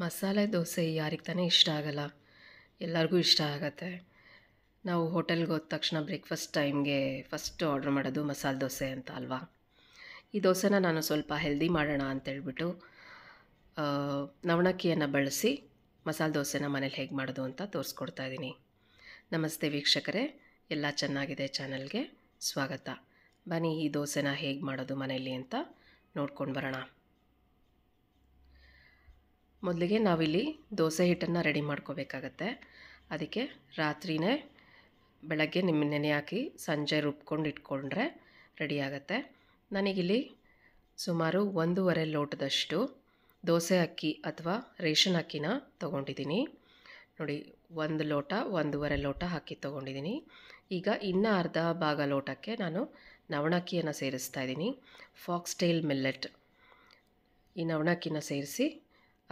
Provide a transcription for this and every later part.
ಮಸಾಲೆ ದೋಸೆ ಯಾರಿಗೆ ತಾನೇ ಇಷ್ಟ ಆಗಲ್ಲ ಎಲ್ಲರಿಗೂ ಇಷ್ಟ ಆಗತ್ತೆ ನಾವು ಹೋಟೆಲ್ಗೆ ಹೋದ ತಕ್ಷಣ ಬ್ರೇಕ್ಫಾಸ್ಟ್ ಟೈಮ್ಗೆ ಫಸ್ಟ್ ಆರ್ಡ್ರ್ ಮಾಡೋದು ಮಸಾಲೆ ದೋಸೆ ಅಂತ ಅಲ್ವಾ ಈ ದೋಸೆನ ನಾನು ಸ್ವಲ್ಪ ಹೆಲ್ದಿ ಮಾಡೋಣ ಅಂತೇಳ್ಬಿಟ್ಟು ನವಣಕ್ಕಿಯನ್ನು ಬಳಸಿ ಮಸಾಲೆ ದೋಸೆನ ಮನೇಲಿ ಹೇಗೆ ಮಾಡೋದು ಅಂತ ತೋರಿಸ್ಕೊಡ್ತಾ ಇದ್ದೀನಿ ನಮಸ್ತೆ ವೀಕ್ಷಕರೇ ಎಲ್ಲ ಚೆನ್ನಾಗಿದೆ ಚಾನಲ್ಗೆ ಸ್ವಾಗತ ಬನ್ನಿ ಈ ದೋಸೆನ ಹೇಗೆ ಮಾಡೋದು ಮನೆಯಲ್ಲಿ ಅಂತ ನೋಡ್ಕೊಂಡು ಬರೋಣ ಮೊದಲಿಗೆ ನಾವಿಲ್ಲಿ ದೋಸೆ ಹಿಟ್ಟನ್ನು ರೆಡಿ ಮಾಡ್ಕೋಬೇಕಾಗತ್ತೆ ಅದಕ್ಕೆ ರಾತ್ರಿನೇ ಬೆಳಗ್ಗೆ ನಿಮ್ಮ ನೆನೆ ಹಾಕಿ ಸಂಜೆ ರುಬ್ಕೊಂಡು ಇಟ್ಕೊಂಡ್ರೆ ರೆಡಿ ಆಗುತ್ತೆ ನನಗಿಲ್ಲಿ ಸುಮಾರು ಒಂದೂವರೆ ಲೋಟದಷ್ಟು ದೋಸೆ ಅಕ್ಕಿ ಅಥವಾ ರೇಷನ್ ಅಕ್ಕಿನ ತೊಗೊಂಡಿದ್ದೀನಿ ನೋಡಿ ಒಂದು ಲೋಟ ಒಂದೂವರೆ ಲೋಟ ಹಾಕಿ ತೊಗೊಂಡಿದ್ದೀನಿ ಈಗ ಇನ್ನು ಅರ್ಧ ಭಾಗ ಲೋಟಕ್ಕೆ ನಾನು ನವಣಕ್ಕಿಯನ್ನು ಸೇರಿಸ್ತಾ ಇದ್ದೀನಿ ಫಾಕ್ಸ್ಟೇಲ್ ಮಿಲ್ಲೆಟ್ ಈ ನವಣಕ್ಕಿನ ಸೇರಿಸಿ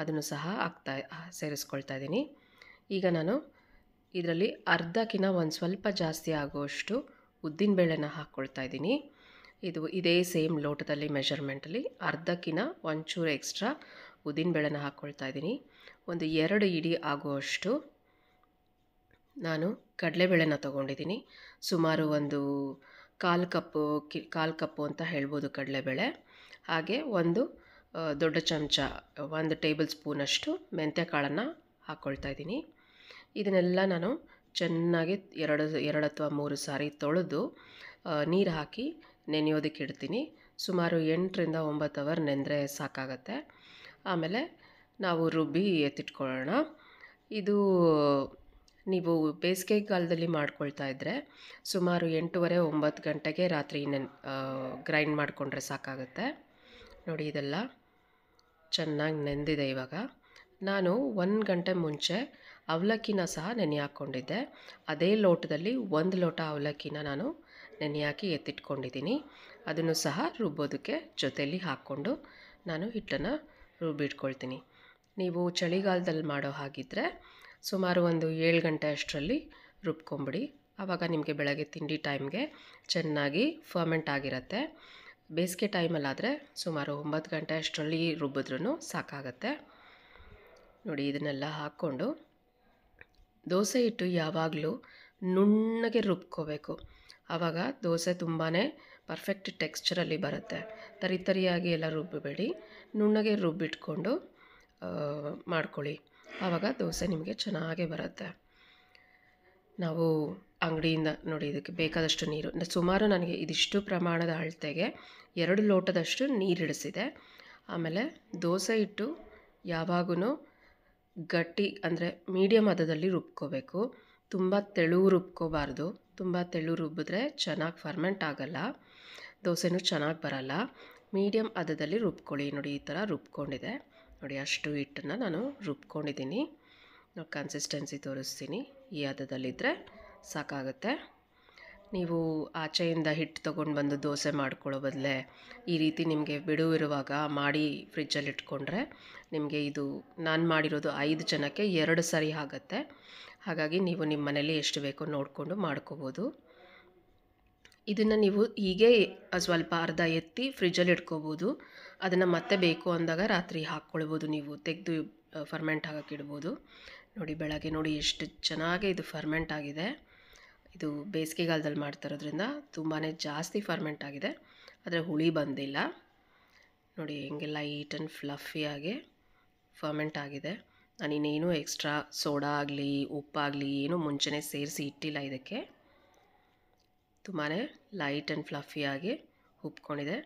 ಅದನ್ನು ಸಹ ಹಾಕ್ತಾ ಸೇರಿಸ್ಕೊಳ್ತಾ ಇದ್ದೀನಿ ಈಗ ನಾನು ಇದರಲ್ಲಿ ಅರ್ಧಕ್ಕಿಂತ ಒಂದು ಸ್ವಲ್ಪ ಜಾಸ್ತಿ ಆಗುವಷ್ಟು ಉದ್ದಿನಬೇಳೆನ ಹಾಕ್ಕೊಳ್ತಾ ಇದ್ದೀನಿ ಇದು ಇದೇ ಸೇಮ್ ಲೋಟದಲ್ಲಿ ಮೆಷರ್ಮೆಂಟಲ್ಲಿ ಅರ್ಧಕ್ಕಿಂತ ಒಂಚೂರು ಎಕ್ಸ್ಟ್ರಾ ಉದ್ದಿನಬೇಳೆನ ಹಾಕ್ಕೊಳ್ತಾ ಇದ್ದೀನಿ ಒಂದು ಎರಡು ಇಡಿ ಆಗುವಷ್ಟು ನಾನು ಕಡಲೆಬೇಳೆನ ತೊಗೊಂಡಿದ್ದೀನಿ ಸುಮಾರು ಒಂದು ಕಾಲು ಕಪ್ಪು ಕಿ ಕಾಲು ಕಪ್ಪು ಅಂತ ಹೇಳ್ಬೋದು ಕಡಲೆಬೇಳೆ ಹಾಗೆ ಒಂದು ದೊಡ್ಡ ಚಮಚ ಒಂದು ಟೇಬಲ್ ಸ್ಪೂನಷ್ಟು ಮೆಂತ್ಯ ಕಾಳನ್ನು ಹಾಕ್ಕೊಳ್ತಾ ಇದ್ದೀನಿ ಇದನ್ನೆಲ್ಲ ನಾನು ಚೆನ್ನಾಗಿ ಎರಡು ಎರಡು ಅಥವಾ ಮೂರು ಸಾರಿ ತೊಳೆದು ನೀರು ಹಾಕಿ ನೆನೆಯೋದಕ್ಕೆ ಇಡ್ತೀನಿ ಸುಮಾರು ಎಂಟರಿಂದ ಒಂಬತ್ತು ಅವರ್ ನೆಂದರೆ ಸಾಕಾಗತ್ತೆ ಆಮೇಲೆ ನಾವು ರುಬ್ಬಿ ಎತ್ತಿಟ್ಕೊಳ್ಳೋಣ ಇದು ನೀವು ಬೇಸಿಗೆಗಾಲದಲ್ಲಿ ಮಾಡ್ಕೊಳ್ತಾ ಇದ್ದರೆ ಸುಮಾರು ಎಂಟೂವರೆ ಒಂಬತ್ತು ಗಂಟೆಗೆ ರಾತ್ರಿ ನೆನ್ ಗ್ರೈಂಡ್ ಮಾಡಿಕೊಂಡ್ರೆ ಸಾಕಾಗುತ್ತೆ ನೋಡಿ ಇದೆಲ್ಲ ಚೆನ್ನಾಗಿ ನೆಂದಿದೆ ಇವಾಗ ನಾನು ಒಂದು ಗಂಟೆ ಮುಂಚೆ ಅವಲಕ್ಕಿನ ಸಹ ನೆನೆ ಹಾಕ್ಕೊಂಡಿದ್ದೆ ಅದೇ ಲೋಟದಲ್ಲಿ ಒಂದು ಲೋಟ ಅವಲಕ್ಕಿನ ನಾನು ನೆನೆ ಹಾಕಿ ಎತ್ತಿಟ್ಕೊಂಡಿದ್ದೀನಿ ಅದನ್ನು ಸಹ ರುಬ್ಬೋದಕ್ಕೆ ಜೊತೆಯಲ್ಲಿ ಹಾಕ್ಕೊಂಡು ನಾನು ಹಿಟ್ಟನ್ನು ರುಬ್ಬಿಟ್ಕೊಳ್ತೀನಿ ನೀವು ಚಳಿಗಾಲದಲ್ಲಿ ಮಾಡೋ ಹಾಗಿದ್ದರೆ ಸುಮಾರು ಒಂದು ಏಳು ಗಂಟೆ ಅಷ್ಟರಲ್ಲಿ ರುಬ್ಕೊಂಬಿಡಿ ಆವಾಗ ನಿಮಗೆ ಬೆಳಗ್ಗೆ ತಿಂಡಿ ಟೈಮ್ಗೆ ಚೆನ್ನಾಗಿ ಫರ್ಮೆಂಟ್ ಆಗಿರುತ್ತೆ ಬೇಸಿಗೆ ಟೈಮಲ್ಲಾದರೆ ಸುಮಾರು ಒಂಬತ್ತು ಗಂಟೆ ಅಷ್ಟರಲ್ಲಿ ರುಬ್ಬಿದ್ರೂ ಸಾಕಾಗತ್ತೆ ನೋಡಿ ಇದನ್ನೆಲ್ಲ ಹಾಕ್ಕೊಂಡು ದೋಸೆ ಇಟ್ಟು ಯಾವಾಗಲೂ ನುಣ್ಣಗೆ ರುಬ್ಕೋಬೇಕು ಆವಾಗ ದೋಸೆ ತುಂಬಾ ಪರ್ಫೆಕ್ಟ್ ಟೆಕ್ಸ್ಚರಲ್ಲಿ ಬರುತ್ತೆ ತರಿ ತರಿಯಾಗಿ ಎಲ್ಲ ರುಬ್ಬಬೇಡಿ ನುಣ್ಣಗೆ ರುಬ್ಬಿಟ್ಕೊಂಡು ಮಾಡ್ಕೊಳ್ಳಿ ಆವಾಗ ದೋಸೆ ನಿಮಗೆ ಚೆನ್ನಾಗೇ ಬರುತ್ತೆ ನಾವು ಅಂಗಡಿಯಿಂದ ನೋಡಿ ಇದಕ್ಕೆ ಬೇಕಾದಷ್ಟು ನೀರು ಸುಮಾರು ನನಗೆ ಇದಿಷ್ಟು ಪ್ರಮಾಣದ ಅಳತೆಗೆ ಎರಡು ಲೋಟದಷ್ಟು ನೀರು ನೀರಿಡಿಸಿದೆ ಆಮೇಲೆ ದೋಸೆ ಹಿಟ್ಟು ಯಾವಾಗೂ ಗಟ್ಟಿ ಅಂದರೆ ಮೀಡಿಯಮ್ ಹದದಲ್ಲಿ ರುಬ್ಕೋಬೇಕು ತುಂಬ ತೆಳು ರುಬ್ಕೋಬಾರ್ದು ತುಂಬ ತೆಳು ರುಬ್ಬಿದ್ರೆ ಚೆನ್ನಾಗಿ ಫರ್ಮೆಂಟ್ ಆಗಲ್ಲ ದೋಸೆನೂ ಚೆನ್ನಾಗಿ ಬರಲ್ಲ ಮೀಡಿಯಮ್ ಹದದಲ್ಲಿ ರುಬ್ಕೊಳ್ಳಿ ನೋಡಿ ಈ ಥರ ರುಬ್ಕೊಂಡಿದೆ ನೋಡಿ ಅಷ್ಟು ಹಿಟ್ಟನ್ನು ನಾನು ರುಬ್ಕೊಂಡಿದ್ದೀನಿ ಕನ್ಸಿಸ್ಟೆನ್ಸಿ ತೋರಿಸ್ತೀನಿ ಈ ಹದದಲ್ಲಿದ್ದರೆ ಸಾಕಾಗುತ್ತೆ ನೀವು ಆಚೆಯಿಂದ ಹಿಟ್ಟು ತೊಗೊಂಡು ಬಂದು ದೋಸೆ ಮಾಡ್ಕೊಳ್ಳೋ ಬದಲೇ ಈ ರೀತಿ ನಿಮಗೆ ಬಿಡುವಿರುವಾಗ ಮಾಡಿ ಫ್ರಿಜ್ಜಲ್ಲಿ ಇಟ್ಕೊಂಡ್ರೆ ನಿಮಗೆ ಇದು ನಾನು ಮಾಡಿರೋದು ಐದು ಜನಕ್ಕೆ ಎರಡು ಸರಿ ಆಗುತ್ತೆ ಹಾಗಾಗಿ ನೀವು ನಿಮ್ಮ ಮನೇಲಿ ಎಷ್ಟು ಬೇಕೋ ನೋಡಿಕೊಂಡು ಮಾಡ್ಕೋಬೋದು ಇದನ್ನು ನೀವು ಹೀಗೆ ಸ್ವಲ್ಪ ಅರ್ಧ ಎತ್ತಿ ಫ್ರಿಜ್ಜಲ್ಲಿ ಇಟ್ಕೋಬೋದು ಅದನ್ನು ಮತ್ತೆ ಬೇಕು ಅಂದಾಗ ರಾತ್ರಿ ಹಾಕ್ಕೊಳ್ಬೋದು ನೀವು ತೆಗೆದು ಫರ್ಮೆಂಟ್ ಆಗೋಕ್ಕಿಡ್ಬೋದು ನೋಡಿ ಬೆಳಗ್ಗೆ ನೋಡಿ ಎಷ್ಟು ಚೆನ್ನಾಗಿ ಇದು ಫರ್ಮೆಂಟ್ ಆಗಿದೆ ಇದು ಬೇಸಿಗೆಗಾಲದಲ್ಲಿ ಮಾಡ್ತಿರೋದ್ರಿಂದ ತುಂಬಾ ಜಾಸ್ತಿ ಫರ್ಮೆಂಟ್ ಆಗಿದೆ ಆದರೆ ಹುಳಿ ಬಂದಿಲ್ಲ ನೋಡಿ ಹೆಂಗೆಲ್ಲ ಲೈಟ್ ಆ್ಯಂಡ್ ಫ್ಲಫಿಯಾಗಿ ಫರ್ಮೆಂಟ್ ಆಗಿದೆ ನಾನು ಇನ್ನೇನು ಎಕ್ಸ್ಟ್ರಾ ಸೋಡಾ ಆಗಲಿ ಉಪ್ಪಾಗಲಿ ಏನೂ ಮುಂಚೆನೇ ಸೇರಿಸಿ ಇಟ್ಟಿಲ್ಲ ಇದಕ್ಕೆ ತುಂಬಾ ಲೈಟ್ ಆ್ಯಂಡ್ ಫ್ಲಫಿಯಾಗಿ ಉಪ್ಕೊಂಡಿದೆ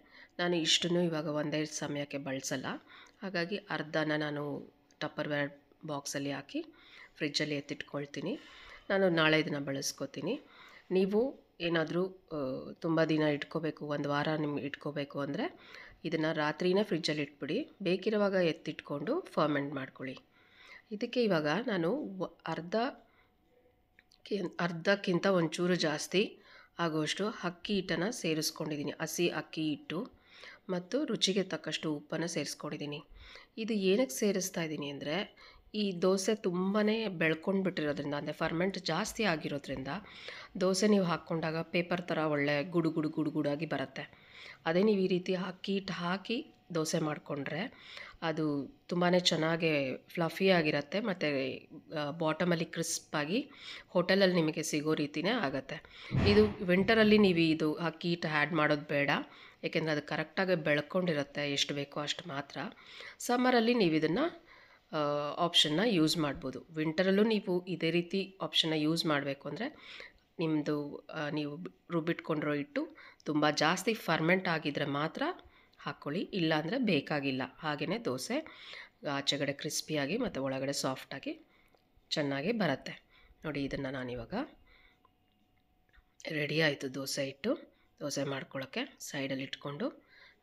ನಾನು ಇಷ್ಟನ್ನು ಇವಾಗ ಒಂದೇ ಸಮಯಕ್ಕೆ ಬಳಸಲ್ಲ ಹಾಗಾಗಿ ಅರ್ಧನ ನಾನು ಟಪ್ಪರ್ ವೇರ್ ಬಾಕ್ಸಲ್ಲಿ ಹಾಕಿ ಫ್ರಿಜ್ಜಲ್ಲಿ ಎತ್ತಿಟ್ಕೊಳ್ತೀನಿ ನಾನು ನಾಳೆ ಇದನ್ನು ಬಳಸ್ಕೋತೀನಿ ನೀವು ಏನಾದರೂ ತುಂಬ ದಿನ ಇಟ್ಕೋಬೇಕು ಒಂದು ವಾರ ನಿಮ್ಗೆ ಇಟ್ಕೋಬೇಕು ಅಂದರೆ ಇದನ್ನು ರಾತ್ರಿನೇ ಫ್ರಿಜ್ಜಲ್ಲಿ ಇಟ್ಬಿಡಿ ಬೇಕಿರುವಾಗ ಎತ್ತಿಟ್ಕೊಂಡು ಫರ್ಮೆಂಟ್ ಮಾಡ್ಕೊಳ್ಳಿ ಇದಕ್ಕೆ ಇವಾಗ ನಾನು ಅರ್ಧ ಅರ್ಧಕ್ಕಿಂತ ಒಂಚೂರು ಜಾಸ್ತಿ ಆಗೋಷ್ಟು ಅಕ್ಕಿ ಹಿಟ್ಟನ್ನು ಸೇರಿಸ್ಕೊಂಡಿದ್ದೀನಿ ಹಸಿ ಅಕ್ಕಿ ಹಿಟ್ಟು ಮತ್ತು ರುಚಿಗೆ ತಕ್ಕಷ್ಟು ಉಪ್ಪನ್ನು ಸೇರಿಸ್ಕೊಂಡಿದ್ದೀನಿ ಇದು ಏನಕ್ಕೆ ಸೇರಿಸ್ತಾ ಇದ್ದೀನಿ ಅಂದರೆ ಈ ದೋಸೆ ತುಂಬಾ ಬೆಳ್ಕೊಂಡು ಬಿಟ್ಟಿರೋದ್ರಿಂದ ಅಂದರೆ ಫರ್ಮೆಂಟ್ ಜಾಸ್ತಿ ಆಗಿರೋದ್ರಿಂದ ದೋಸೆ ನೀವು ಹಾಕ್ಕೊಂಡಾಗ ಪೇಪರ್ ಥರ ಒಳ್ಳೆ ಗುಡು ಗುಡು ಗುಡು ಗುಡಾಗಿ ಬರುತ್ತೆ ಅದೇ ನೀವು ಈ ರೀತಿ ಹಾಕಿ ಹಿಟ್ಟು ಹಾಕಿ ದೋಸೆ ಮಾಡಿಕೊಂಡ್ರೆ ಅದು ತುಂಬಾ ಚೆನ್ನಾಗಿ ಫ್ಲಫಿಯಾಗಿರುತ್ತೆ ಮತ್ತು ಬಾಟಮಲ್ಲಿ ಕ್ರಿಸ್ಪಾಗಿ ಹೋಟೆಲಲ್ಲಿ ನಿಮಗೆ ಸಿಗೋ ರೀತಿಯೇ ಆಗುತ್ತೆ ಇದು ವಿಂಟರಲ್ಲಿ ನೀವು ಇದು ಅಕ್ಕಿ ಹಿಟ್ಟು ಆ್ಯಡ್ ಮಾಡೋದು ಬೇಡ ಏಕೆಂದರೆ ಅದು ಕರೆಕ್ಟಾಗಿ ಬೆಳ್ಕೊಂಡಿರುತ್ತೆ ಎಷ್ಟು ಬೇಕೋ ಅಷ್ಟು ಮಾತ್ರ ಸಮ್ಮರಲ್ಲಿ ನೀವು ಇದನ್ನು ಆಪ್ಷನ್ನ ಯೂಸ್ ಮಾಡ್ಬೋದು ವಿಂಟರಲ್ಲೂ ನೀವು ಇದೇ ರೀತಿ ಆಪ್ಷನ್ನ ಯೂಸ್ ಮಾಡಬೇಕು ಅಂದರೆ ನಿಮ್ಮದು ನೀವು ರುಬ್ಬಿಟ್ಕೊಂಡಿರೋ ಇಟ್ಟು ತುಂಬ ಜಾಸ್ತಿ ಫರ್ಮೆಂಟ್ ಆಗಿದ್ರೆ ಮಾತ್ರ ಹಾಕ್ಕೊಳ್ಳಿ ಇಲ್ಲಾಂದರೆ ಬೇಕಾಗಿಲ್ಲ ಹಾಗೆಯೇ ದೋಸೆ ಆಚೆಗಡೆ ಕ್ರಿಸ್ಪಿಯಾಗಿ ಮತ್ತು ಒಳಗಡೆ ಸಾಫ್ಟಾಗಿ ಚೆನ್ನಾಗಿ ಬರುತ್ತೆ ನೋಡಿ ಇದನ್ನು ನಾನಿವಾಗ ರೆಡಿ ಆಯಿತು ದೋಸೆ ಇಟ್ಟು ದೋಸೆ ಮಾಡ್ಕೊಳ್ಳೋಕ್ಕೆ ಸೈಡಲ್ಲಿ ಇಟ್ಕೊಂಡು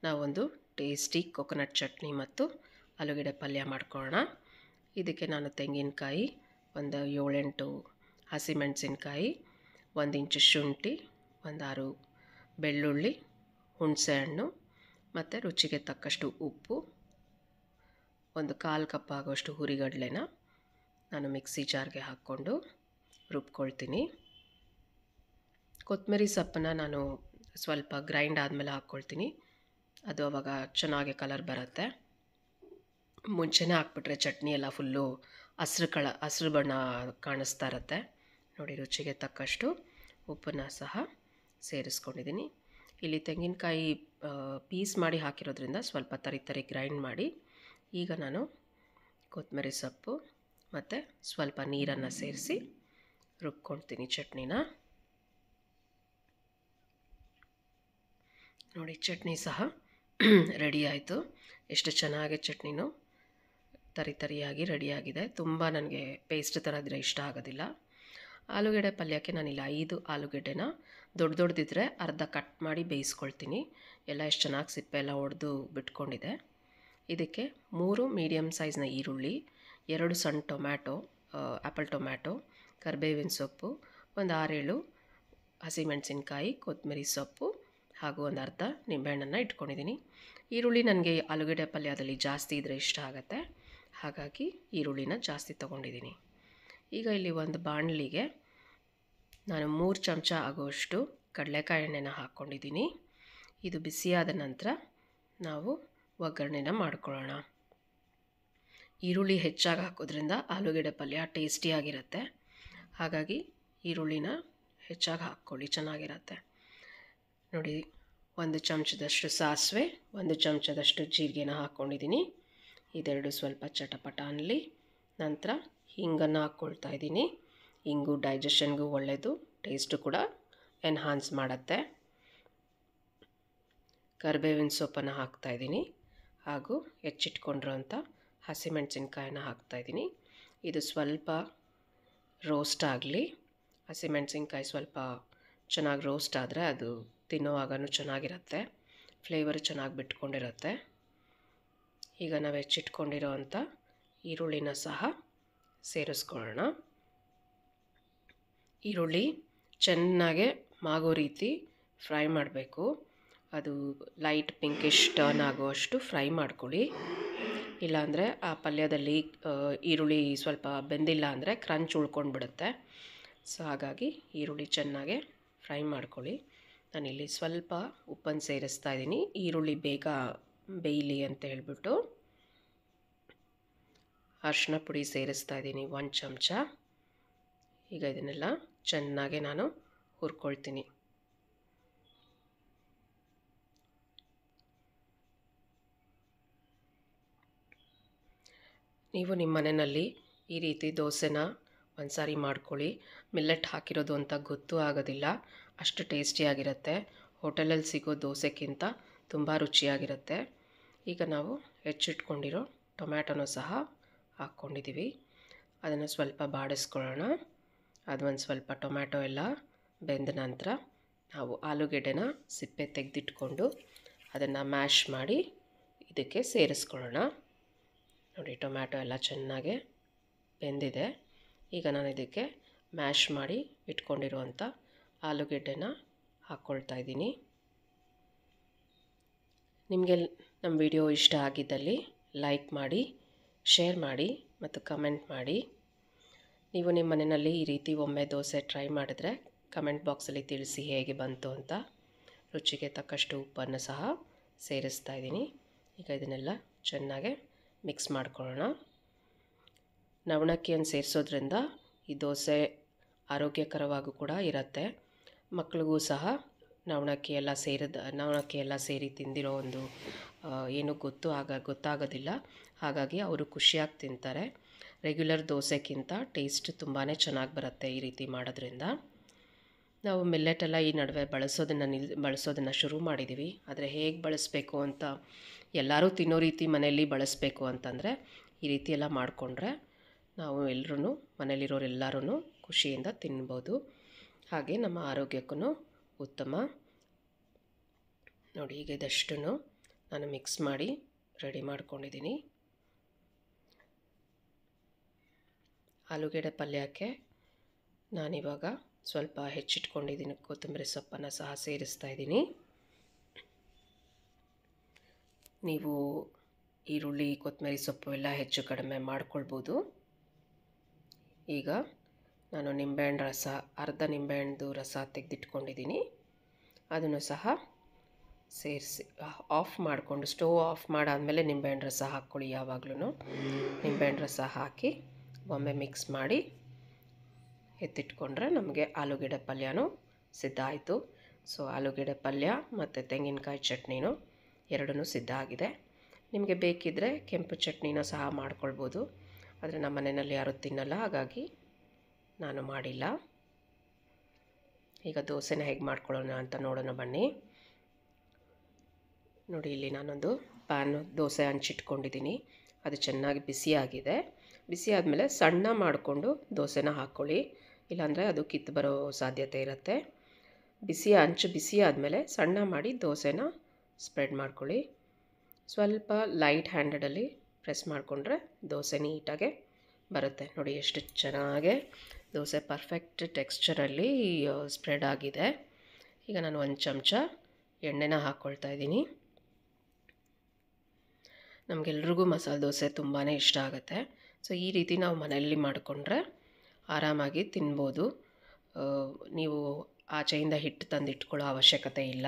ನಾವೊಂದು ಟೇಸ್ಟಿ ಕೊಕೊನಟ್ ಚಟ್ನಿ ಮತ್ತು ಆಲೂಗಡ್ಡೆ ಪಲ್ಯ ಮಾಡ್ಕೊಳ್ಳೋಣ ಇದಕ್ಕೆ ನಾನು ತೆಂಗಿನಕಾಯಿ ಒಂದು ಏಳೆಂಟು ಹಸಿಮೆಣಸಿನ್ಕಾಯಿ ಒಂದು ಇಂಚು ಶುಂಠಿ ಒಂದಾರು ಆರು ಬೆಳ್ಳುಳ್ಳಿ ಹಣ್ಣು ಮತ್ತು ರುಚಿಗೆ ತಕ್ಕಷ್ಟು ಉಪ್ಪು ಒಂದು ಕಾಲು ಕಪ್ ಆಗೋಷ್ಟು ಹುರಿಗಡಲೆನ ನಾನು ಮಿಕ್ಸಿ ಜಾರ್ಗೆ ಹಾಕ್ಕೊಂಡು ರುಬ್ಕೊಳ್ತೀನಿ ಕೊತ್ತಂಬರಿ ಸೊಪ್ಪನ್ನ ನಾನು ಸ್ವಲ್ಪ ಗ್ರೈಂಡ್ ಆದಮೇಲೆ ಹಾಕ್ಕೊಳ್ತೀನಿ ಅದು ಅವಾಗ ಚೆನ್ನಾಗಿ ಕಲರ್ ಬರುತ್ತೆ ಮುಂಚೆನೇ ಹಾಕ್ಬಿಟ್ರೆ ಚಟ್ನಿ ಎಲ್ಲ ಫುಲ್ಲು ಹಸಿರು ಕಳ ಹಸಿರು ಬಣ್ಣ ಕಾಣಿಸ್ತಾ ಇರುತ್ತೆ ನೋಡಿ ರುಚಿಗೆ ತಕ್ಕಷ್ಟು ಉಪ್ಪನ್ನು ಸಹ ಸೇರಿಸ್ಕೊಂಡಿದ್ದೀನಿ ಇಲ್ಲಿ ತೆಂಗಿನಕಾಯಿ ಪೀಸ್ ಮಾಡಿ ಹಾಕಿರೋದ್ರಿಂದ ಸ್ವಲ್ಪ ತರಿ ತರಿ ಗ್ರೈಂಡ್ ಮಾಡಿ ಈಗ ನಾನು ಕೊತ್ತಂಬರಿ ಸೊಪ್ಪು ಮತ್ತು ಸ್ವಲ್ಪ ನೀರನ್ನು ಸೇರಿಸಿ ರುಬ್ಕೊಳ್ತೀನಿ ಚಟ್ನಿನ ನೋಡಿ ಚಟ್ನಿ ಸಹ ರೆಡಿ ಆಯಿತು ಎಷ್ಟು ಚೆನ್ನಾಗಿ ಚಟ್ನಿನೂ ತರಿ ತರಿಯಾಗಿ ರೆಡಿಯಾಗಿದೆ ತುಂಬ ನನಗೆ ಪೇಸ್ಟ್ ಥರ ಇದ್ರೆ ಇಷ್ಟ ಆಗೋದಿಲ್ಲ ಆಲೂಗಡ್ಡೆ ಪಲ್ಯಕ್ಕೆ ನಾನಿಲ್ಲಿ ಐದು ಆಲೂಗೆಡ್ಡೆನ ದೊಡ್ಡ ದೊಡ್ಡದಿದ್ದರೆ ಅರ್ಧ ಕಟ್ ಮಾಡಿ ಬೇಯಿಸ್ಕೊಳ್ತೀನಿ ಎಲ್ಲ ಎಷ್ಟು ಚೆನ್ನಾಗಿ ಸಿಪ್ಪೆ ಎಲ್ಲ ಒಡೆದು ಬಿಟ್ಕೊಂಡಿದೆ ಇದಕ್ಕೆ ಮೂರು ಮೀಡಿಯಮ್ ಸೈಜ್ನ ಈರುಳ್ಳಿ ಎರಡು ಸಣ್ಣ ಟೊಮ್ಯಾಟೊ ಆ್ಯಪಲ್ ಟೊಮ್ಯಾಟೊ ಕರ್ಬೇವಿನ ಸೊಪ್ಪು ಒಂದು ಆರೇಳು ಹಸಿಮೆಣಸಿನ್ಕಾಯಿ ಕೊತ್ತಂಬರಿ ಸೊಪ್ಪು ಹಾಗೂ ಒಂದು ಅರ್ಧ ನಿಂಬೆಹಣ್ಣನ್ನು ಇಟ್ಕೊಂಡಿದ್ದೀನಿ ಈರುಳ್ಳಿ ನನಗೆ ಆಲೂಗಡ್ಡೆ ಪಲ್ಯದಲ್ಲಿ ಜಾಸ್ತಿ ಇದ್ದರೆ ಇಷ್ಟ ಆಗುತ್ತೆ ಹಾಗಾಗಿ ಈರುಳ್ಳಿನ ಜಾಸ್ತಿ ತೊಗೊಂಡಿದ್ದೀನಿ ಈಗ ಇಲ್ಲಿ ಒಂದು ಬಾಣಲಿಗೆ ನಾನು ಮೂರು ಚಮಚ ಆಗುವಷ್ಟು ಕಡಲೆಕಾಯಿ ಎಣ್ಣೆನ ಹಾಕ್ಕೊಂಡಿದ್ದೀನಿ ಇದು ಬಿಸಿಯಾದ ನಂತರ ನಾವು ಒಗ್ಗರಣೆನ ಮಾಡ್ಕೊಳ್ಳೋಣ ಈರುಳ್ಳಿ ಹೆಚ್ಚಾಗಿ ಹಾಕೋದ್ರಿಂದ ಆಲೂಗೆಡ್ಡೆ ಪಲ್ಯ ಟೇಸ್ಟಿಯಾಗಿರುತ್ತೆ ಹಾಗಾಗಿ ಈರುಳ್ಳಿನ ಹೆಚ್ಚಾಗಿ ಹಾಕ್ಕೊಳ್ಳಿ ಚೆನ್ನಾಗಿರತ್ತೆ ನೋಡಿ ಒಂದು ಚಮಚದಷ್ಟು ಸಾಸಿವೆ ಒಂದು ಚಮಚದಷ್ಟು ಜೀರಿಗೆನ ಹಾಕ್ಕೊಂಡಿದ್ದೀನಿ ಇದೆರಡು ಸ್ವಲ್ಪ ಚಟಪಟ ಅನ್ನಲಿ ನಂತರ ಹಿಂಗನ್ನು ಹಾಕ್ಕೊಳ್ತಾ ಇದ್ದೀನಿ ಹಿಂಗು ಡೈಜೆಷನ್ಗೂ ಒಳ್ಳೆಯದು ಟೇಸ್ಟು ಕೂಡ ಎನ್ಹಾನ್ಸ್ ಮಾಡುತ್ತೆ ಕರಿಬೇವಿನ ಸೊಪ್ಪನ್ನು ಹಾಕ್ತಾಯಿದ್ದೀನಿ ಹಾಗೂ ಹೆಚ್ಚಿಟ್ಕೊಂಡಿರೋ ಅಂಥ ಹಾಕ್ತಾ ಹಾಕ್ತಾಯಿದ್ದೀನಿ ಇದು ಸ್ವಲ್ಪ ರೋಸ್ಟ್ ಆಗಲಿ ಹಸಿಮೆಣಸಿನ್ಕಾಯಿ ಸ್ವಲ್ಪ ಚೆನ್ನಾಗಿ ರೋಸ್ಟ್ ಆದರೆ ಅದು ತಿನ್ನುವಾಗೂ ಚೆನ್ನಾಗಿರುತ್ತೆ ಫ್ಲೇವರ್ ಚೆನ್ನಾಗಿ ಬಿಟ್ಕೊಂಡಿರುತ್ತೆ ಈಗ ನಾವು ಹೆಚ್ಚಿಟ್ಕೊಂಡಿರೋವಂಥ ಈರುಳ್ಳಿನ ಸಹ ಸೇರಿಸ್ಕೊಳ್ಳೋಣ ಈರುಳ್ಳಿ ಚೆನ್ನಾಗೆ ಮಾಗೋ ರೀತಿ ಫ್ರೈ ಮಾಡಬೇಕು ಅದು ಲೈಟ್ ಪಿಂಕಿಶ್ ಟರ್ನ್ ಆಗುವಷ್ಟು ಫ್ರೈ ಮಾಡ್ಕೊಳ್ಳಿ ಇಲ್ಲಾಂದರೆ ಆ ಪಲ್ಯದಲ್ಲಿ ಈರುಳ್ಳಿ ಸ್ವಲ್ಪ ಬೆಂದಿಲ್ಲ ಅಂದರೆ ಕ್ರಂಚ್ ಬಿಡುತ್ತೆ ಸೊ ಹಾಗಾಗಿ ಈರುಳ್ಳಿ ಚೆನ್ನಾಗೆ ಫ್ರೈ ಮಾಡ್ಕೊಳ್ಳಿ ನಾನಿಲ್ಲಿ ಸ್ವಲ್ಪ ಉಪ್ಪನ್ನು ಸೇರಿಸ್ತಾ ಇದ್ದೀನಿ ಈರುಳ್ಳಿ ಬೇಗ ಬೇಯಲಿ ಅಂತ ಹೇಳಿಬಿಟ್ಟು ಅರ್ಶಿನ ಪುಡಿ ಸೇರಿಸ್ತಾ ಇದ್ದೀನಿ ಒಂದು ಚಮಚ ಈಗ ಇದನ್ನೆಲ್ಲ ಚೆನ್ನಾಗೆ ನಾನು ಹುರ್ಕೊಳ್ತೀನಿ ನೀವು ನಿಮ್ಮ ಮನೆಯಲ್ಲಿ ಈ ರೀತಿ ದೋಸೆನ ಒಂದು ಸಾರಿ ಮಾಡ್ಕೊಳ್ಳಿ ಮಿಲ್ಲೆಟ್ ಹಾಕಿರೋದು ಅಂತ ಗೊತ್ತೂ ಆಗೋದಿಲ್ಲ ಅಷ್ಟು ಟೇಸ್ಟಿಯಾಗಿರುತ್ತೆ ಹೋಟೆಲಲ್ಲಿ ಸಿಗೋ ದೋಸೆಗಿಂತ ತುಂಬ ರುಚಿಯಾಗಿರುತ್ತೆ ಈಗ ನಾವು ಹೆಚ್ಚಿಟ್ಕೊಂಡಿರೋ ಟೊಮ್ಯಾಟೊನೂ ಸಹ ಹಾಕ್ಕೊಂಡಿದ್ದೀವಿ ಅದನ್ನು ಸ್ವಲ್ಪ ಬಾಡಿಸ್ಕೊಳ್ಳೋಣ ಅದು ಒಂದು ಸ್ವಲ್ಪ ಟೊಮ್ಯಾಟೊ ಎಲ್ಲ ಬೆಂದ ನಂತರ ನಾವು ಆಲೂಗೆಡ್ಡೆನ ಸಿಪ್ಪೆ ತೆಗೆದಿಟ್ಕೊಂಡು ಅದನ್ನು ಮ್ಯಾಶ್ ಮಾಡಿ ಇದಕ್ಕೆ ಸೇರಿಸ್ಕೊಳ್ಳೋಣ ನೋಡಿ ಟೊಮ್ಯಾಟೊ ಎಲ್ಲ ಚೆನ್ನಾಗೆ ಬೆಂದಿದೆ ಈಗ ನಾನು ಇದಕ್ಕೆ ಮ್ಯಾಶ್ ಮಾಡಿ ಇಟ್ಕೊಂಡಿರುವಂಥ ಆಲೂಗೆಡ್ಡೆನ ಹಾಕ್ಕೊಳ್ತಾ ಇದ್ದೀನಿ ನಿಮಗೆ ನಮ್ಮ ವಿಡಿಯೋ ಇಷ್ಟ ಆಗಿದ್ದಲ್ಲಿ ಲೈಕ್ ಮಾಡಿ ಶೇರ್ ಮಾಡಿ ಮತ್ತು ಕಮೆಂಟ್ ಮಾಡಿ ನೀವು ನಿಮ್ಮ ಮನೆಯಲ್ಲಿ ಈ ರೀತಿ ಒಮ್ಮೆ ದೋಸೆ ಟ್ರೈ ಮಾಡಿದ್ರೆ ಕಮೆಂಟ್ ಬಾಕ್ಸಲ್ಲಿ ತಿಳಿಸಿ ಹೇಗೆ ಬಂತು ಅಂತ ರುಚಿಗೆ ತಕ್ಕಷ್ಟು ಉಪ್ಪನ್ನು ಸಹ ಸೇರಿಸ್ತಾ ಇದ್ದೀನಿ ಈಗ ಇದನ್ನೆಲ್ಲ ಚೆನ್ನಾಗೆ ಮಿಕ್ಸ್ ಮಾಡ್ಕೊಳ್ಳೋಣ ನವಣಕ್ಕಿಯನ್ನು ಸೇರಿಸೋದ್ರಿಂದ ಈ ದೋಸೆ ಆರೋಗ್ಯಕರವಾಗೂ ಕೂಡ ಇರುತ್ತೆ ಮಕ್ಳಿಗೂ ಸಹ ನವಣಕ್ಕಿ ಎಲ್ಲ ಸೇರಿದ ನವಣಕ್ಕಿ ಎಲ್ಲ ಸೇರಿ ತಿಂದಿರೋ ಒಂದು ಏನು ಗೊತ್ತು ಆಗ ಗೊತ್ತಾಗೋದಿಲ್ಲ ಹಾಗಾಗಿ ಅವರು ಖುಷಿಯಾಗಿ ತಿಂತಾರೆ ರೆಗ್ಯುಲರ್ ದೋಸೆಗಿಂತ ಟೇಸ್ಟ್ ತುಂಬಾ ಚೆನ್ನಾಗಿ ಬರುತ್ತೆ ಈ ರೀತಿ ಮಾಡೋದ್ರಿಂದ ನಾವು ಮಿಲ್ಲೆಟೆಲ್ಲ ಈ ನಡುವೆ ಬಳಸೋದನ್ನು ನಿಲ್ ಬಳಸೋದನ್ನು ಶುರು ಮಾಡಿದ್ದೀವಿ ಆದರೆ ಹೇಗೆ ಬಳಸಬೇಕು ಅಂತ ಎಲ್ಲರೂ ತಿನ್ನೋ ರೀತಿ ಮನೆಯಲ್ಲಿ ಬಳಸಬೇಕು ಅಂತಂದರೆ ಈ ರೀತಿ ಎಲ್ಲ ಮಾಡಿಕೊಂಡ್ರೆ ನಾವು ಎಲ್ಲರೂ ಮನೇಲಿರೋರೆಲ್ಲರೂ ಖುಷಿಯಿಂದ ತಿನ್ಬೋದು ಹಾಗೆ ನಮ್ಮ ಆರೋಗ್ಯಕ್ಕೂ ಉತ್ತಮ ನೋಡಿ ಈಗ ಇದಷ್ಟನ್ನು ನಾನು ಮಿಕ್ಸ್ ಮಾಡಿ ರೆಡಿ ಮಾಡ್ಕೊಂಡಿದ್ದೀನಿ ಆಲೂಗೆಡ್ಡೆ ಪಲ್ಯಕ್ಕೆ ನಾನಿವಾಗ ಸ್ವಲ್ಪ ಹೆಚ್ಚಿಟ್ಕೊಂಡಿದ್ದೀನಿ ಕೊತ್ತಂಬರಿ ಸೊಪ್ಪನ್ನು ಸಹ ಸೇರಿಸ್ತಾ ಇದ್ದೀನಿ ನೀವು ಈರುಳ್ಳಿ ಕೊತ್ತಂಬರಿ ಸೊಪ್ಪು ಎಲ್ಲ ಹೆಚ್ಚು ಕಡಿಮೆ ಮಾಡ್ಕೊಳ್ಬೋದು ಈಗ ನಾನು ನಿಂಬೆಹಣ್ಣು ರಸ ಅರ್ಧ ನಿಂಬೆಹಣ್ಣು ರಸ ತೆಗೆದಿಟ್ಕೊಂಡಿದ್ದೀನಿ ಅದನ್ನು ಸಹ ಸೇರಿಸಿ ಆಫ್ ಮಾಡಿಕೊಂಡು ಸ್ಟೋವ್ ಆಫ್ ಮಾಡಾದಮೇಲೆ ನಿಂಬೆಹಣ್ಣು ರಸ ಹಾಕ್ಕೊಳ್ಳಿ ಯಾವಾಗಲೂ ನಿಂಬೆಹಣ್ಣು ರಸ ಹಾಕಿ ಒಮ್ಮೆ ಮಿಕ್ಸ್ ಮಾಡಿ ಎತ್ತಿಟ್ಕೊಂಡ್ರೆ ನಮಗೆ ಆಲೂಗೆಡ್ಡೆ ಪಲ್ಯನೂ ಸಿದ್ಧ ಆಯಿತು ಸೊ ಆಲೂಗೆಡ್ಡೆ ಪಲ್ಯ ಮತ್ತು ತೆಂಗಿನಕಾಯಿ ಚಟ್ನಿನೂ ಎರಡೂ ಸಿದ್ಧ ಆಗಿದೆ ನಿಮಗೆ ಬೇಕಿದ್ದರೆ ಕೆಂಪು ಚಟ್ನಿನ ಸಹ ಮಾಡ್ಕೊಳ್ಬೋದು ಆದರೆ ನಮ್ಮ ಮನೆಯಲ್ಲಿ ಯಾರೂ ತಿನ್ನಲ್ಲ ಹಾಗಾಗಿ ನಾನು ಮಾಡಿಲ್ಲ ಈಗ ದೋಸೆನ ಹೇಗೆ ಮಾಡ್ಕೊಳ್ಳೋಣ ಅಂತ ನೋಡೋಣ ಬನ್ನಿ ನೋಡಿ ಇಲ್ಲಿ ನಾನೊಂದು ಪ್ಯಾನ್ ದೋಸೆ ಹಂಚಿಟ್ಕೊಂಡಿದ್ದೀನಿ ಅದು ಚೆನ್ನಾಗಿ ಬಿಸಿಯಾಗಿದೆ ಬಿಸಿ ಆದಮೇಲೆ ಸಣ್ಣ ಮಾಡಿಕೊಂಡು ದೋಸೆನ ಹಾಕ್ಕೊಳ್ಳಿ ಇಲ್ಲಾಂದರೆ ಅದು ಕಿತ್ತು ಬರೋ ಸಾಧ್ಯತೆ ಇರುತ್ತೆ ಬಿಸಿ ಹಂಚು ಬಿಸಿ ಆದಮೇಲೆ ಸಣ್ಣ ಮಾಡಿ ದೋಸೆನ ಸ್ಪ್ರೆಡ್ ಮಾಡ್ಕೊಳ್ಳಿ ಸ್ವಲ್ಪ ಲೈಟ್ ಹ್ಯಾಂಡಲ್ಲಿ ಪ್ರೆಸ್ ಮಾಡಿಕೊಂಡ್ರೆ ದೋಸೆ ನೀಟಾಗೆ ಬರುತ್ತೆ ನೋಡಿ ಎಷ್ಟು ಚೆನ್ನಾಗೆ ದೋಸೆ ಪರ್ಫೆಕ್ಟ್ ಟೆಕ್ಸ್ಚರಲ್ಲಿ ಸ್ಪ್ರೆಡ್ ಆಗಿದೆ ಈಗ ನಾನು ಒಂದು ಚಮಚ ಎಣ್ಣೆನ ಹಾಕ್ಕೊಳ್ತಾ ಇದ್ದೀನಿ ನಮಗೆಲ್ರಿಗೂ ಮಸಾಲೆ ದೋಸೆ ತುಂಬಾ ಇಷ್ಟ ಆಗುತ್ತೆ ಸೊ ಈ ರೀತಿ ನಾವು ಮನೆಯಲ್ಲಿ ಮಾಡಿಕೊಂಡ್ರೆ ಆರಾಮಾಗಿ ತಿನ್ಬೋದು ನೀವು ಆಚೆಯಿಂದ ಹಿಟ್ಟು ತಂದಿಟ್ಕೊಳ್ಳೋ ಅವಶ್ಯಕತೆ ಇಲ್ಲ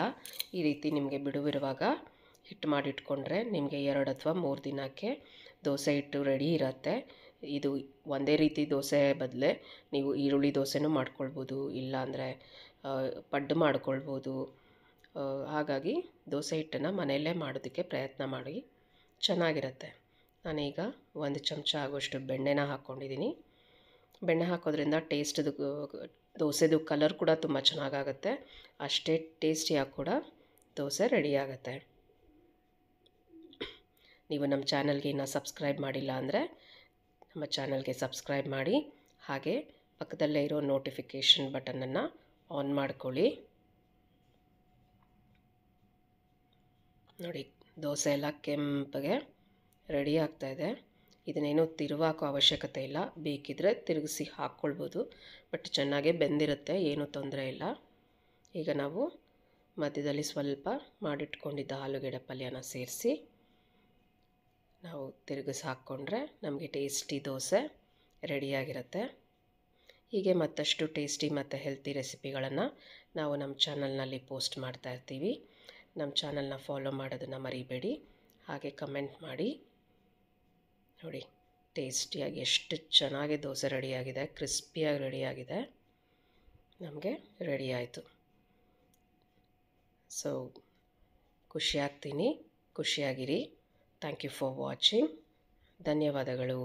ಈ ರೀತಿ ನಿಮಗೆ ಬಿಡುವಿರುವಾಗ ಹಿಟ್ಟು ಮಾಡಿಟ್ಕೊಂಡ್ರೆ ನಿಮಗೆ ಎರಡು ಅಥವಾ ಮೂರು ದಿನಕ್ಕೆ ದೋಸೆ ಹಿಟ್ಟು ರೆಡಿ ಇರುತ್ತೆ ಇದು ಒಂದೇ ರೀತಿ ದೋಸೆ ಬದಲೇ ನೀವು ಈರುಳ್ಳಿ ದೋಸೆನೂ ಮಾಡ್ಕೊಳ್ಬೋದು ಇಲ್ಲಾಂದರೆ ಪಡ್ಡು ಮಾಡ್ಕೊಳ್ಬೋದು ಹಾಗಾಗಿ ದೋಸೆ ಹಿಟ್ಟನ್ನು ಮನೆಯಲ್ಲೇ ಮಾಡೋದಕ್ಕೆ ಪ್ರಯತ್ನ ಮಾಡಿ ಚೆನ್ನಾಗಿರುತ್ತೆ ನಾನೀಗ ಒಂದು ಚಮಚ ಆಗೋಷ್ಟು ಬೆಣ್ಣೆನ ಹಾಕ್ಕೊಂಡಿದ್ದೀನಿ ಬೆಣ್ಣೆ ಹಾಕೋದ್ರಿಂದ ಟೇಸ್ಟ್ದು ದೋಸೆದು ಕಲರ್ ಕೂಡ ತುಂಬ ಚೆನ್ನಾಗಾಗುತ್ತೆ ಅಷ್ಟೇ ಟೇಸ್ಟಿಯಾಗಿ ಕೂಡ ದೋಸೆ ರೆಡಿಯಾಗುತ್ತೆ ನೀವು ನಮ್ಮ ಚಾನಲ್ಗೆ ಇನ್ನೂ ಸಬ್ಸ್ಕ್ರೈಬ್ ಮಾಡಿಲ್ಲ ಅಂದರೆ ನಮ್ಮ ಚಾನಲ್ಗೆ ಸಬ್ಸ್ಕ್ರೈಬ್ ಮಾಡಿ ಹಾಗೆ ಪಕ್ಕದಲ್ಲೇ ಇರೋ ನೋಟಿಫಿಕೇಷನ್ ಬಟನನ್ನು ಆನ್ ಮಾಡ್ಕೊಳ್ಳಿ ನೋಡಿ ದೋಸೆ ಎಲ್ಲ ಕೆಂಪಗೆ ರೆಡಿ ಆಗ್ತಾಯಿದೆ ಇದನ್ನೇನು ತಿರುವಾಕೋ ಅವಶ್ಯಕತೆ ಇಲ್ಲ ಬೇಕಿದ್ರೆ ತಿರುಗಿಸಿ ಹಾಕ್ಕೊಳ್ಬೋದು ಬಟ್ ಚೆನ್ನಾಗೆ ಬೆಂದಿರುತ್ತೆ ಏನೂ ತೊಂದರೆ ಇಲ್ಲ ಈಗ ನಾವು ಮಧ್ಯದಲ್ಲಿ ಸ್ವಲ್ಪ ಮಾಡಿಟ್ಕೊಂಡಿದ್ದ ಆಲೂಗೆಡ್ಡೆ ಪಲ್ಯನ ಸೇರಿಸಿ ನಾವು ತಿರುಗಿಸಿ ಹಾಕ್ಕೊಂಡ್ರೆ ನಮಗೆ ಟೇಸ್ಟಿ ದೋಸೆ ರೆಡಿಯಾಗಿರುತ್ತೆ ಹೀಗೆ ಮತ್ತಷ್ಟು ಟೇಸ್ಟಿ ಮತ್ತು ಹೆಲ್ತಿ ರೆಸಿಪಿಗಳನ್ನು ನಾವು ನಮ್ಮ ಚಾನಲ್ನಲ್ಲಿ ಪೋಸ್ಟ್ ಮಾಡ್ತಾ ಇರ್ತೀವಿ ನಮ್ಮ ಚಾನಲ್ನ ಫಾಲೋ ಮಾಡೋದನ್ನು ಮರಿಬೇಡಿ ಹಾಗೆ ಕಮೆಂಟ್ ಮಾಡಿ ನೋಡಿ ಟೇಸ್ಟಿಯಾಗಿ ಎಷ್ಟು ಚೆನ್ನಾಗಿ ದೋಸೆ ರೆಡಿಯಾಗಿದೆ ಕ್ರಿಸ್ಪಿಯಾಗಿ ರೆಡಿಯಾಗಿದೆ ನಮಗೆ ರೆಡಿ ಆಯಿತು ಸೊ ಖುಷಿಯಾಗ್ತೀನಿ ಖುಷಿಯಾಗಿರಿ ಥ್ಯಾಂಕ್ ಯು ಫಾರ್ ವಾಚಿಂಗ್ ಧನ್ಯವಾದಗಳು